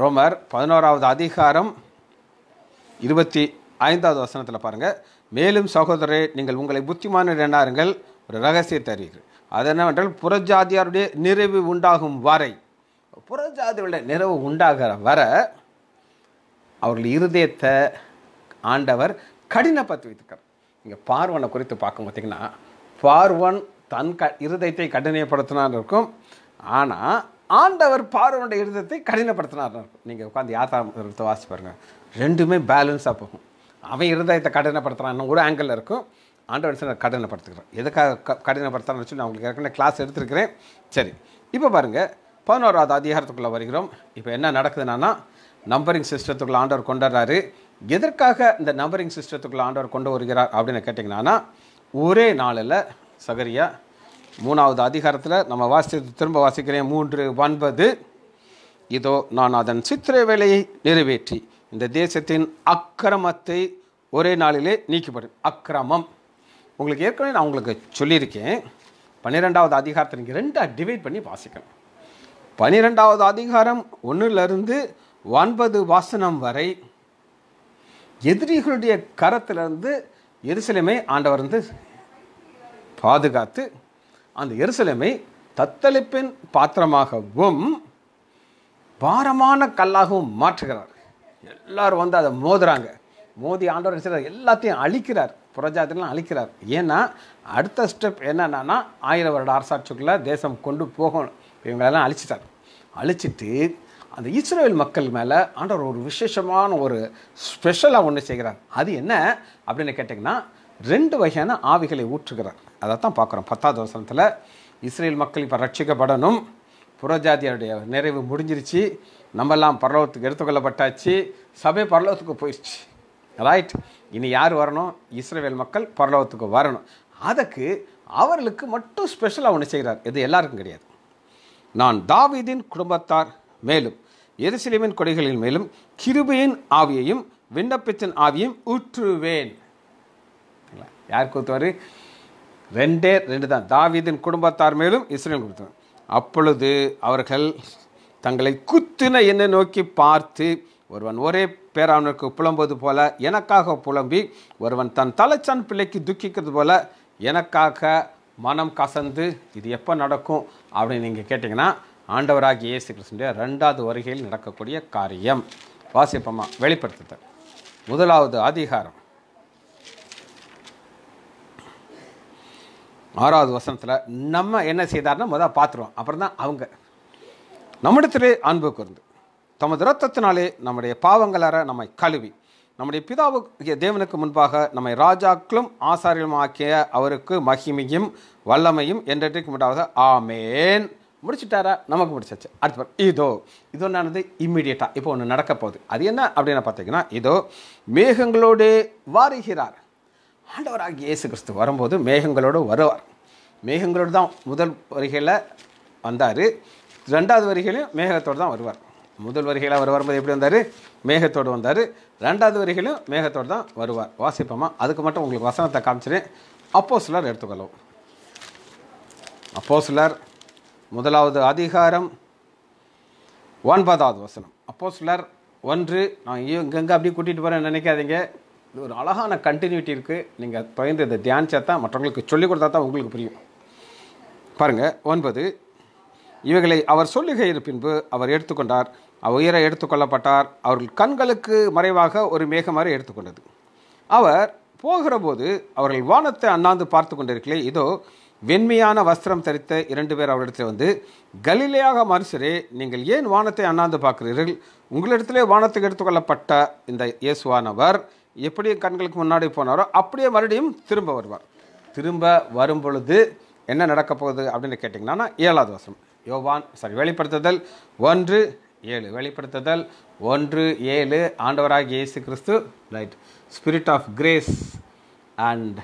ரோமர் பதினோராவது அதிகாரம் இருபத்தி ஐந்தாவது வசனத்தில் பாருங்கள் மேலும் சகோதரே நீங்கள் உங்களை புத்திமான எண்ணாருங்கள் ஒரு ரகசியத்தை அறிவீர்கள் அது என்னவென்றால் புறஜாதியாருடைய நிறைவு உண்டாகும் வரை புறஜாதியுடைய நிறைவு உண்டாகிற வர அவர்கள் இருதயத்தை ஆண்டவர் கடினப்படுத்தி வைத்திருக்கார் இங்கே பார்வனை குறித்து பார்க்கும் பார்த்திங்கன்னா பார்வன் தன் க இருதயத்தை கடினப்படுத்தினார் இருக்கும் ஆனால் ஆண்டவர் பார்வனுடைய இருதயத்தை கடினப்படுத்தினார் இருக்கும் நீங்கள் உட்காந்து யாத்திரை வாசிப்பாருங்க ரெண்டுமே பேலன்ஸாக போகும் அவன் இருதயத்தை கடினப்படுத்துகிறான் ஒரு ஆங்கிளில் இருக்கும் ஆண்டவன் சார் நான் கடினப்படுத்துக்கிறேன் எதுக்காக க கடினப்படுத்தான்னு வச்சு நான் உங்களுக்கு ஏற்கனவே கிளாஸ் எடுத்துருக்கிறேன் சரி இப்போ பாருங்கள் பதினோராவது அதிகாரத்துக்குள்ளே வருகிறோம் இப்போ என்ன நடக்குதுன்னா நம்பரிங் சிஸ்டத்துக்குள்ளே ஆண்டவர் கொண்டுறாரு எதற்காக இந்த நம்பரிங் சிஸ்டத்துக்குள்ளே ஆண்டவர் கொண்டு வருகிறார் அப்படின்னு கேட்டிங்கன்னா ஒரே நாளில் சகரியா மூணாவது அதிகாரத்தில் நம்ம வாசித்து திரும்ப வாசிக்கிறேன் மூன்று ஒன்பது இதோ நான் அதன் சித்திரை வேலையை நிறைவேற்றி இந்த தேசத்தின் அக்கிரமத்தை ஒரே நாளிலே நீக்கப்படும் அக்கிரமம் உங்களுக்கு ஏற்கனவே நான் உங்களுக்கு சொல்லியிருக்கேன் பன்னிரெண்டாவது அதிகாரத்தை நீங்கள் ரெண்டாக டிவைட் பண்ணி வாசிக்கணும் பன்னிரெண்டாவது அதிகாரம் ஒன்றுலேருந்து ஒன்பது வாசனம் வரை எதிரிகளுடைய கரத்திலிருந்து எருசலேமை ஆண்டவர் வந்து பாதுகாத்து அந்த எருசலேமை தத்தளிப்பின் பாத்திரமாகவும் பாரமான கல்லாகவும் மாற்றுகிறார் எல்லாரும் வந்து அதை மோதுறாங்க மோதி ஆண்டவர் எல்லாத்தையும் அழிக்கிறார் புறஜாதிலாம் அழிக்கிறார் ஏன்னா அடுத்த ஸ்டெப் என்னென்னா ஆயிரம் வருட அரசாட்சிக்குள்ளே தேசம் கொண்டு போகணும் இவங்களெல்லாம் அழிச்சிட்டார் அழிச்சிட்டு அந்த இஸ்ரேல் மக்கள் மேலே ஆண்டவர் ஒரு விசேஷமான ஒரு ஸ்பெஷலாக ஒன்று செய்கிறார் அது என்ன அப்படின்னு கேட்டிங்கன்னா ரெண்டு வகையான ஆவிகளை ஊற்றுகிறார் அதை தான் பார்க்குறோம் பத்தாவது வருஷத்தில் இஸ்ரேல் மக்கள் இப்போ ரட்சிக்கப்படணும் புறஜாதியருடைய நிறைவு முடிஞ்சிருச்சு நம்மெல்லாம் பரலோகத்துக்கு எடுத்துக்கொள்ளப்பட்டாச்சு சபை பரலோகத்துக்கு போயிடுச்சு ரைட் இனி யார் வரணும் இஸ்ரேல் மக்கள் பரலோகத்துக்கு வரணும் அதுக்கு அவர்களுக்கு மட்டும் ஸ்பெஷலாக ஒன்று செய்கிறார் இது எல்லாருக்கும் கிடையாது நான் தாவீதின் குடும்பத்தார் மேலும் எருசிலேமின் கொடைகளின் மேலும் கிருபையின் ஆவியையும் விண்ணப்பத்தின் ஆவியும் ஊற்றுவேன் யார் கொடுத்தவர் ரெண்டே ரெண்டு தான் தாவீதின் குடும்பத்தார் மேலும் இஸ்ரேல் கொடுத்தார் அப்பொழுது அவர்கள் தங்களை குத்தின என்னை நோக்கி பார்த்து ஒருவன் ஒரே பேரானுக்கு புலம்புவது போல எனக்காக புலம்பி ஒருவன் தன் தலைச்சான் பிள்ளைக்கு துக்கிக்கிறது போல எனக்காக மனம் கசந்து இது எப்போ நடக்கும் அப்படின்னு நீங்கள் கேட்டிங்கன்னா ஆண்டவராகி இயேசு கிருஷ்ணனுடைய ரெண்டாவது வருகையில் நடக்கக்கூடிய காரியம் வாசிப்பம்மா வெளிப்படுத்த முதலாவது அதிகாரம் ஆறாவது வசனத்தில் நம்ம என்ன செய்தார்னா முதல் பார்த்துருவோம் அப்புறம் தான் அவங்க நம்மிடத்துல அன்பு குருந்து தமது இரத்தத்தினாலே நம்முடைய பாவங்களற நம்மை கழுவி நம்முடைய பிதாவுக்கு தேவனுக்கு முன்பாக நம்மை ராஜாக்களும் ஆசாரியும் ஆக்கிய அவருக்கு மகிமையும் வல்லமையும் என்றைக்கு உண்டாவது ஆமேன் முடிச்சுட்டாரா நமக்கு முடிச்சாச்சு அடுத்து இதோ இது ஒன்றானது இம்மிடியட்டாக இப்போ ஒன்று நடக்க போகுது அது என்ன அப்படின்னு பார்த்தீங்கன்னா இதோ மேகங்களோடு வாருகிறார் ஆண்டவராக இயேசு கிறிஸ்து வரும்போது மேகங்களோடு வருவார் மேகங்களோடு தான் முதல் வரிகளில் வந்தார் ரெண்டாவது வரிகளையும் மேகத்தோடு தான் வருவார் முதல் வரிகளாக அவர் வரும்போது எப்படி வந்தார் மேகத்தோடு வந்தார் ரெண்டாவது வரிகளும் மேகத்தோடு தான் வருவார் வாசிப்போமா அதுக்கு மட்டும் உங்களுக்கு வசனத்தை காமிச்சிடுறேன் அப்போ சிலர் எடுத்துக்கொள்ளும் அப்போ சிலர் முதலாவது அதிகாரம் ஒன்பதாவது வசனம் அப்போ சிலர் ஒன்று நான் இங்கே அப்படியே கூட்டிகிட்டு போகிறேன்னு நினைக்காதீங்க இது ஒரு அழகான கண்டினியூட்டி இருக்குது நீங்கள் பயந்து இதை தியானிச்சா தான் மற்றவங்களுக்கு சொல்லிக் கொடுத்தா தான் உங்களுக்கு புரியும் பாருங்கள் ஒன்பது இவைகளை அவர் சொல்லுகையிற பின்பு அவர் எடுத்துக்கொண்டார் உயிரை எடுத்துக்கொள்ளப்பட்டார் அவர்கள் கண்களுக்கு மறைவாக ஒரு மாதிரி எடுத்துக்கொண்டது அவர் போகிறபோது அவர்கள் வானத்தை அண்ணாந்து பார்த்து கொண்டிருக்கலே இதோ வெண்மையான வஸ்திரம் தரித்த இரண்டு பேர் அவரிடத்தில் வந்து கலிலையாக மறுசரே நீங்கள் ஏன் வானத்தை அண்ணாந்து பார்க்கிறீர்கள் உங்களிடத்திலே வானத்துக்கு எடுத்துக்கொள்ளப்பட்ட இந்த இயேசுவானவர் எப்படி கண்களுக்கு முன்னாடி போனாரோ அப்படியே மறுபடியும் திரும்ப வருவார் திரும்ப வரும் பொழுது என்ன நடக்கப் போகுது அப்படின்னு கேட்டிங்கன்னா ஏழாவது வசனம் யோவான் சாரி வெளிப்படுத்துதல் ஒன்று ஏழு வெளிப்படுத்துதல் ஒன்று ஏழு ஆண்டவராக Yesu Kristu right spirit of grace and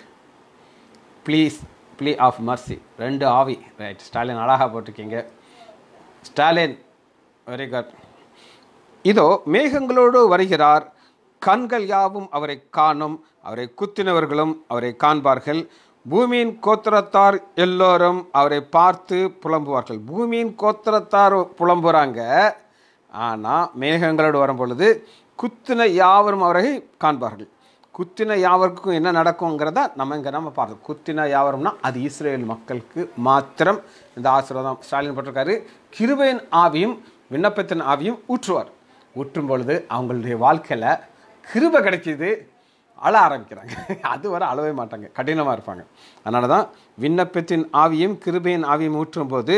please plea of mercy ரெண்டு ஆவி ரைட் ஸ்டாலின் அழகாக போட்டிருக்கீங்க ஸ்டாலின் வெரி குட் இதோ மேகங்களோடு வருகிறார் கண்கள் யாவும் அவரை காணும் அவரை குத்தினவர்களும் அவரை காண்பார்கள் பூமியின் கோத்திரத்தார் எல்லோரும் அவரை பார்த்து புலம்புவார்கள் பூமியின் கோத்திரத்தார் புலம்புகிறாங்க ஆனால் மேகங்களோடு வரும் பொழுது குத்தின யாவரும் அவரை காண்பார்கள் குத்தின யாவருக்கும் என்ன நடக்குங்கிறத நம்ம இங்கே நம்ம பார்த்தோம் குத்தின யாவரும்னா அது இஸ்ரேல் மக்களுக்கு மாத்திரம் இந்த ஆசீர்வாதம் ஸ்டாலின் பட்டிருக்காரு கிருபையின் ஆவியும் விண்ணப்பத்தின் ஆவியும் ஊற்றுவார் ஊற்றும் பொழுது அவங்களுடைய வாழ்க்கையில் கிருபை கிடைக்கிது அழ ஆரம்பிக்கிறாங்க அது வர அழவே மாட்டாங்க கடினமாக இருப்பாங்க அதனால தான் விண்ணப்பத்தின் ஆவியும் கிருபையின் ஆவியும் ஊற்றும் போது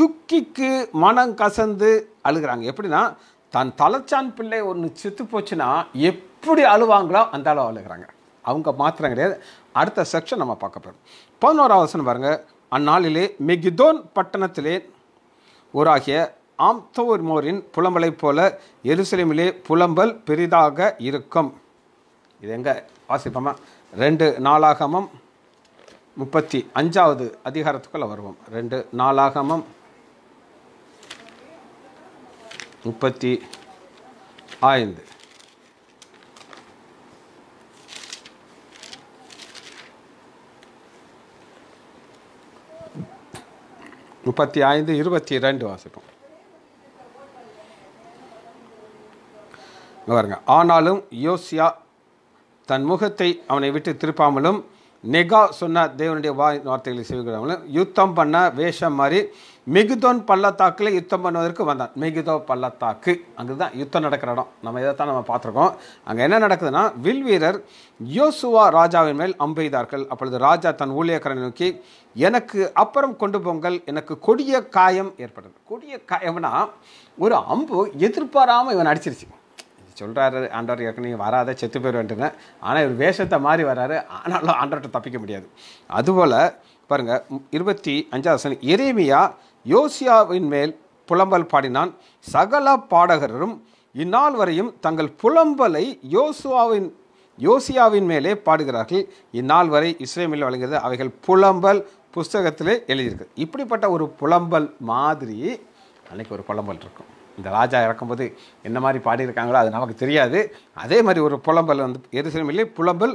துக்கிக்கு மனம் கசந்து அழுகிறாங்க எப்படின்னா தன் தலைச்சான் பிள்ளை ஒன்று செத்து போச்சுன்னா எப்படி அழுவாங்களோ அந்த அளவு அழுகிறாங்க அவங்க மாத்திரம் கிடையாது அடுத்த செக்ஷன் நம்ம பார்க்க போகிறோம் பதினோராவது வசனம் பாருங்கள் அந்நாளிலே மெகிதோன் பட்டணத்திலே ஊராகிய மோரின் புலம்பலை போல எருசலேமிலே புலம்பல் பெரிதாக இருக்கும் இது எங்கே வாசிப்போமா ரெண்டு நாளாகமம் முப்பத்தி அஞ்சாவது அதிகாரத்துக்குள்ளே வருவோம் ரெண்டு நாளாகமம் முப்பத்தி ஐந்து முப்பத்தி ஐந்து இருபத்தி ரெண்டு வாசிக்கும் பாருங்க ஆனாலும் யோசியா தன் முகத்தை அவனை விட்டு திருப்பாமலும் நெகா சொன்ன தேவனுடைய வாய் வார்த்தைகளை செய்கிறவங்களும் யுத்தம் பண்ண வேஷம் மாதிரி மெகுதோன் பள்ளத்தாக்கில் யுத்தம் பண்ணுவதற்கு வந்தான் மிகுதோ பள்ளத்தாக்கு அங்கே தான் யுத்தம் நடக்கிற இடம் நம்ம இதை தான் நம்ம பார்த்துருக்கோம் அங்கே என்ன நடக்குதுன்னா வில் வீரர் யோசுவா ராஜாவின் மேல் அம்பெய்தார்கள் அப்பொழுது ராஜா தன் ஊழியக்காரனை நோக்கி எனக்கு அப்புறம் கொண்டு போங்கள் எனக்கு கொடிய காயம் ஏற்படுது கொடிய காயம்னா ஒரு அம்பு எதிர்பாராமல் இவன் அடிச்சிருச்சு சொல்கிறாரு ஆண்டவர் ஏற்கனவே வராத செத்து வேண்டுன்னு ஆனால் இவர் வேஷத்தை மாறி வராரு ஆனாலும் ஆண்டவர்கிட்ட தப்பிக்க முடியாது அதுபோல் பாருங்கள் இருபத்தி அஞ்சாவது சனி எரேமியா யோசியாவின் மேல் புலம்பல் பாடினான் சகல பாடகரும் இந்நாள் வரையும் தங்கள் புலம்பலை யோசுவாவின் யோசியாவின் மேலே பாடுகிறார்கள் இந்நாள் வரை இஸ்ரேமில் வழங்குகிறது அவைகள் புலம்பல் புஸ்தகத்திலே எழுதியிருக்கு இப்படிப்பட்ட ஒரு புலம்பல் மாதிரி அன்றைக்கி ஒரு புலம்பல் இருக்கும் இந்த ராஜா இறக்கும்போது என்ன மாதிரி பாடியிருக்காங்களோ அது நமக்கு தெரியாது அதே மாதிரி ஒரு புலம்பல் வந்து எரிசிலமில்லே புலம்பல்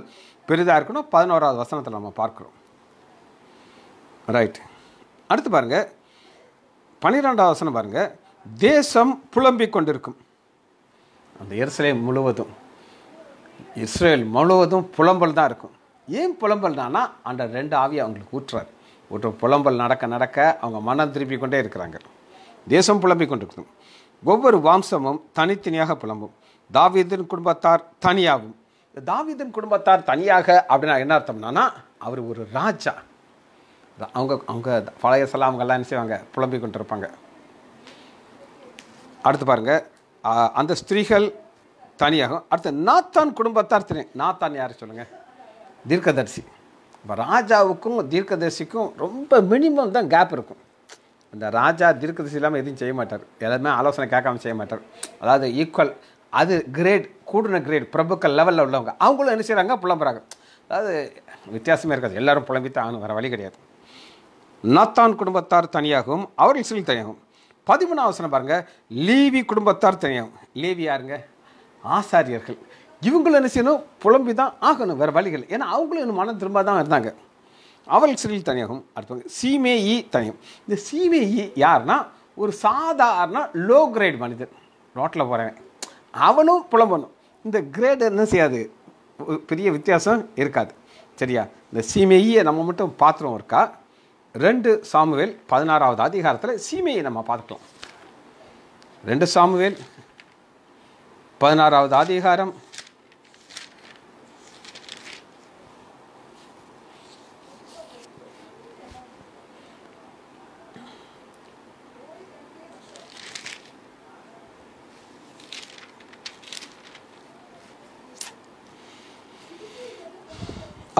பெரிதாக இருக்கணும் பதினோராவது வசனத்தில் நம்ம பார்க்குறோம் ரைட் அடுத்து பாருங்கள் பன்னிரெண்டாவது வசனம் பாருங்கள் தேசம் புலம்பிக் கொண்டிருக்கும் அந்த எருசலேம் முழுவதும் இஸ்ரேல் முழுவதும் புலம்பல் தான் இருக்கும் ஏன் புலம்பல் தானா அந்த ரெண்டு ஆவியை அவங்களுக்கு ஊற்றுறார் ஒரு புலம்பல் நடக்க நடக்க அவங்க மனம் திருப்பி கொண்டே இருக்கிறாங்க தேசம் புலம்பிக் கொண்டிருக்கணும் ஒவ்வொரு வம்சமும் தனித்தனியாக புலம்பும் தாவீதின் குடும்பத்தார் தனியாகும் தாவீதின் குடும்பத்தார் தனியாக அப்படின்னா என்ன அர்த்தம்னா அவர் ஒரு ராஜா அவங்க அவங்க பழைய செல்லாம் அவங்கெல்லாம் என்ன செய்வாங்க புலம்பி கொண்டிருப்பாங்க அடுத்து பாருங்கள் அந்த ஸ்திரீகள் தனியாகும் அடுத்து நாத்தான் குடும்பத்தார் தனி நாத்தான் யார் சொல்லுங்கள் தீர்க்கதரிசி இப்போ ராஜாவுக்கும் தீர்க்கதரிசிக்கும் ரொம்ப மினிமம் தான் கேப் இருக்கும் அந்த ராஜா தீர்க்கதரிசி இல்லாமல் எதுவும் செய்ய மாட்டார் எல்லாருமே ஆலோசனை கேட்காம செய்ய மாட்டார் அதாவது ஈக்குவல் அது கிரேட் கூடுன கிரேட் பிரபுக்கள் லெவலில் உள்ளவங்க அவங்களும் என்ன செய்கிறாங்க புலம்புறாங்க அதாவது வித்தியாசமே இருக்காது எல்லாரும் புலம்பித்தான் ஆகணும் வேறு வழி கிடையாது நத்தான் குடும்பத்தார் தனியாகவும் அவர்கள் சில் தனியாகும் பதிமூணாம் வசனம் பாருங்கள் லீவி குடும்பத்தார் தனியாகும் லீவி யாருங்க ஆசாரியர்கள் இவங்களும் என்ன செய்யணும் புலம்பி தான் ஆகணும் வேறு வழிகள் ஏன்னா அவங்களும் இன்னும் மனம் திரும்ப தான் இருந்தாங்க அவள் சிறில் தனியாகும் அடுத்தவங்க சிமேஇ இ தனியும் இந்த சிமேஇ யார்னா ஒரு சாதாரண லோ கிரேட் மனிதன் ரோட்டில் போகிறவன் அவனும் புலம்பணும் இந்த கிரேடு என்ன செய்யாது பெரிய வித்தியாசம் இருக்காது சரியா இந்த சிமேஇயை நம்ம மட்டும் பார்த்துருவோம் இருக்கா ரெண்டு சாமுவேல் பதினாறாவது அதிகாரத்தில் சிமேயை நம்ம பார்த்துக்கலாம் ரெண்டு சாமுவேல் பதினாறாவது அதிகாரம்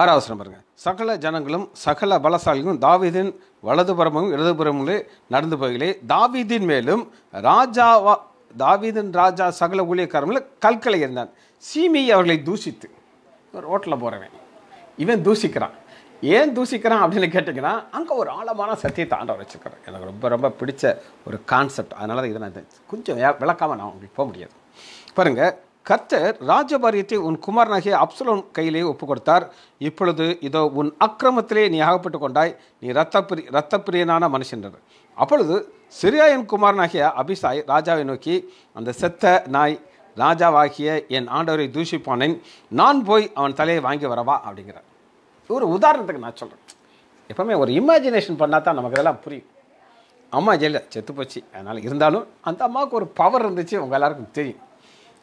ஆறாவசனம் பாருங்கள் சகல ஜனங்களும் சகல பலசாலிகளும் தாவிதின் வலதுபுறமும் இடதுபுறமும் நடந்து போகலே தாவிதின் மேலும் ராஜாவா தாவிதின் ராஜா சகல ஊழியக்காரங்களும் கல்கலை இருந்தான் சீமி அவர்களை தூசித்து ரோட்டில் போகிறவன் இவன் தூசிக்கிறான் ஏன் தூசிக்கிறான் அப்படின்னு கேட்டிங்கன்னா அங்கே ஒரு ஆழமான சத்தியத்தை ஆண்டவர் வச்சுக்கிறேன் எனக்கு ரொம்ப ரொம்ப பிடிச்ச ஒரு கான்செப்ட் அதனால தான் இதை நான் கொஞ்சம் விளக்காமல் நான் உங்களுக்கு போக முடியாது பாருங்கள் கர்த்தர் ராஜபாரியத்தை உன் குமாரனாகிய அப்சலோன் கையிலே ஒப்பு கொடுத்தார் இப்பொழுது இதோ உன் அக்கிரமத்திலே நீ ஆகப்பட்டு கொண்டாய் நீ ரத்தப்பிரி ரத்தப்பிரியனான மனுஷன் அப்பொழுது சிரியாயன் குமாரனாகிய அபிசாய் ராஜாவை நோக்கி அந்த செத்த நாய் ராஜாவாகிய என் ஆண்டவரை தூஷிப்பானேன் நான் போய் அவன் தலையை வாங்கி வரவா அப்படிங்கிறார் ஒரு உதாரணத்துக்கு நான் சொல்கிறேன் எப்போவுமே ஒரு இமேஜினேஷன் பண்ணால் தான் நமக்கு இதெல்லாம் புரியும் அம்மா ஜெயில செத்து போச்சு அதனால் இருந்தாலும் அந்த அம்மாவுக்கு ஒரு பவர் இருந்துச்சு உங்கள் எல்லாருக்கும் தெரியும்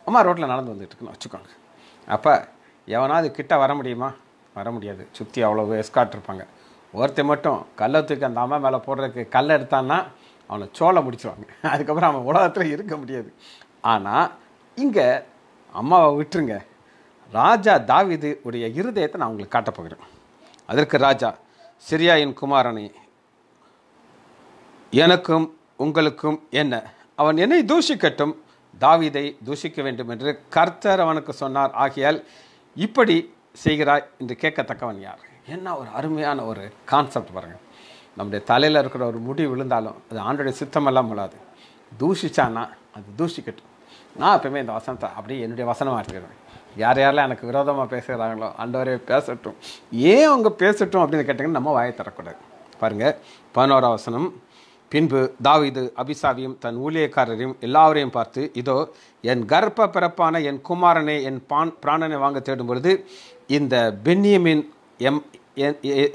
அம்மா ரோட்டில் நடந்து வந்துட்டுருக்குன்னு வச்சுக்கோங்க அப்போ எவனாவது கிட்ட வர முடியுமா வர முடியாது சுற்றி அவ்வளோ எஸ்காட் இருப்பாங்க ஒருத்தர் மட்டும் கல்லத்துக்கு அந்த அம்மா மேலே போடுறதுக்கு கல் எடுத்தான்னா அவனை சோளை முடிச்சுவாங்க அதுக்கப்புறம் அவன் உலகத்தில் இருக்க முடியாது ஆனால் இங்கே அம்மாவை விட்டுருங்க ராஜா தாவிது உடைய இருதயத்தை நான் உங்களுக்கு காட்டப்போகிறேன் அதற்கு ராஜா சிரியாயின் குமாரனை எனக்கும் உங்களுக்கும் என்ன அவன் என்னை தூஷிக்கட்டும் தாவிதை தூஷிக்க வேண்டும் என்று கர்த்தர் அவனுக்கு சொன்னார் ஆகியால் இப்படி செய்கிறாய் என்று கேட்கத்தக்கவன் யார் என்ன ஒரு அருமையான ஒரு கான்செப்ட் பாருங்கள் நம்முடைய தலையில் இருக்கிற ஒரு முடி விழுந்தாலும் அது ஆண்டோடைய சித்தமெல்லாம் முடியாது தூஷிச்சான்னா அது தூஷிக்கட்டும் நான் எப்பவுமே இந்த வசனத்தை அப்படியே என்னுடைய வசனமாக எடுத்துக்கிறேன் யார் யாரெல்லாம் எனக்கு விரோதமாக பேசுகிறாங்களோ ஆண்டவரே பேசட்டும் ஏன் அவங்க பேசட்டும் அப்படின்னு கேட்டிங்கன்னா நம்ம வாயை தரக்கூடாது பாருங்கள் பதினோரா வசனம் பின்பு தாவிது அபிசாவியும் தன் ஊழியக்காரரையும் எல்லாவரையும் பார்த்து இதோ என் கர்ப்ப பிறப்பான என் குமாரனை என் பான் பிராணனை வாங்க தேடும் பொழுது இந்த பென்னியமின் எம்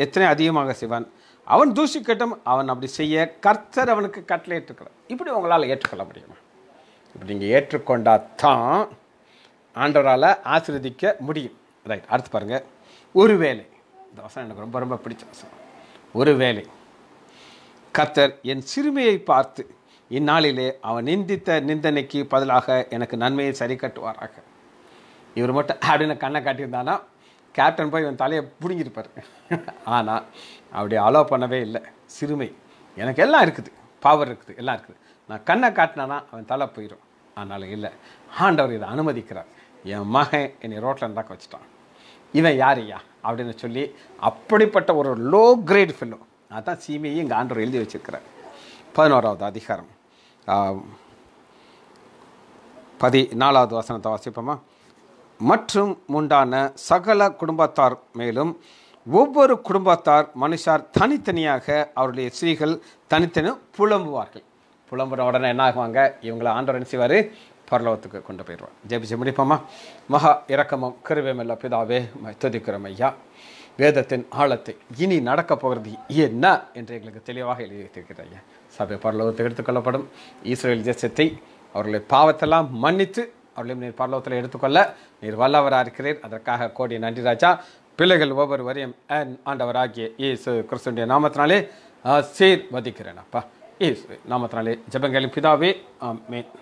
எத்தனை அதிகமாக செய்வான் அவன் தூசிக்கட்டும் அவன் அப்படி செய்ய கர்த்தர் அவனுக்கு கட்டில் ஏற்றுக்கிறான் இப்படி உங்களால் ஏற்றுக்கொள்ள முடியுமா இப்படி நீங்கள் ஏற்றுக்கொண்டால் தான் ஆண்டவரால் ஆசிரதிக்க முடியும் ரைட் அடுத்து பாருங்கள் ஒரு வேலை இந்த வசனம் எனக்கு ரொம்ப ரொம்ப பிடிச்ச வசனம் ஒரு வேலை கர்த்தர் என் சிறுமியை பார்த்து இந்நாளிலே அவன் நிந்தித்த நிந்தனைக்கு பதிலாக எனக்கு நன்மையை சரி கட்டுவாராக இவர் மட்டும் அப்படின்னு கண்ணை காட்டியிருந்தானா கேப்டன் போய் இவன் தலையை பிடுங்கியிருப்பார் ஆனால் அப்படி அலோவ் பண்ணவே இல்லை சிறுமை எனக்கு எல்லாம் இருக்குது பவர் இருக்குது எல்லாம் இருக்குது நான் கண்ணை காட்டினானா அவன் தலை போயிடும் அதனால் இல்லை ஆண்டவர் இதை அனுமதிக்கிறார் என் மகன் என்னை ரோட்டில் இருந்தாக்க வச்சுட்டான் இவன் யார் ஐயா அப்படின்னு சொல்லி அப்படிப்பட்ட ஒரு லோ கிரேட் ஃபெல்லோ அதான் சீமையை இங்கே ஆண்டவர் எழுதி வச்சுருக்கிறேன் பதினோராவது அதிகாரம் பதி நாலாவது வசனத்தை வாசிப்போமா மற்றும் உண்டான சகல குடும்பத்தார் மேலும் ஒவ்வொரு குடும்பத்தார் மனுஷார் தனித்தனியாக அவருடைய ஸ்ரீகள் தனித்தனி புலம்புவார்கள் புலம்புற உடனே என்ன ஆகுவாங்க இவங்களை ஆண்டவர் செய்வார் பரலோகத்துக்கு கொண்டு போயிடுவார் ஜெபிச்சு முடிப்போமா மகா இறக்கமும் கருவேமில்ல பிதாவே துதிக்கிறோம் ஐயா வேதத்தின் ஆழத்தை இனி நடக்கப் போகிறது என்ன என்று எங்களுக்கு தெளிவாக எழுதி வைத்திருக்கிறாங்க சபை பரலோகத்தை எடுத்துக்கொள்ளப்படும் ஈஸ்ரேல் தேசத்தை அவர்களுடைய பாவத்தெல்லாம் மன்னித்து அவர்களையும் நீர் பரலோகத்தில் எடுத்துக்கொள்ள நீர் வல்லவராக இருக்கிறீர் அதற்காக கோடி நன்றி ராஜா பிள்ளைகள் ஒவ்வொரு வரையும் ஆண்டவர் ஆகிய இயேசு கிறிஸ்துடைய நாமத்தினாலே ஆசீர்வதிக்கிறேன் அப்பா இயேசு நாமத்தினாலே ஜபங்களின் பிதாவே மேன்